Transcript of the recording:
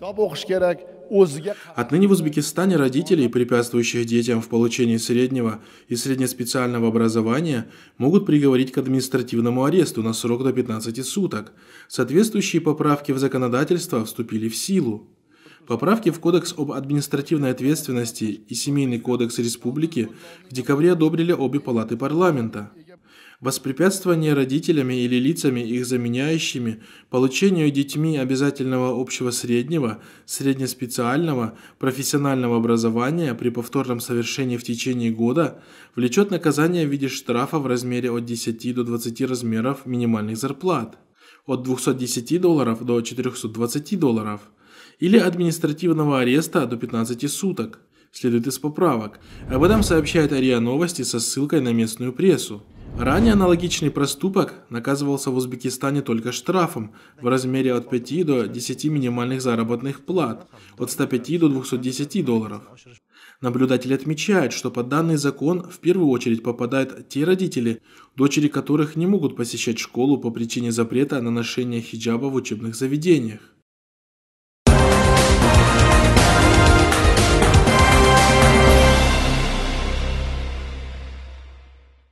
Отныне в Узбекистане родители, препятствующих детям в получении среднего и среднеспециального образования, могут приговорить к административному аресту на срок до 15 суток. Соответствующие поправки в законодательство вступили в силу. Поправки в Кодекс об административной ответственности и Семейный кодекс республики в декабре одобрили обе палаты парламента воспрепятствование родителями или лицами их заменяющими получению детьми обязательного общего среднего, среднеспециального, профессионального образования при повторном совершении в течение года влечет наказание в виде штрафа в размере от 10 до 20 размеров минимальных зарплат, от 210 долларов до 420 долларов или административного ареста до 15 суток – следует из поправок. Об этом сообщает Ария Новости со ссылкой на местную прессу. Ранее аналогичный проступок наказывался в Узбекистане только штрафом в размере от 5 до 10 минимальных заработных плат, от 105 до 210 долларов. Наблюдатели отмечают, что под данный закон в первую очередь попадают те родители, дочери которых не могут посещать школу по причине запрета на ношение хиджаба в учебных заведениях.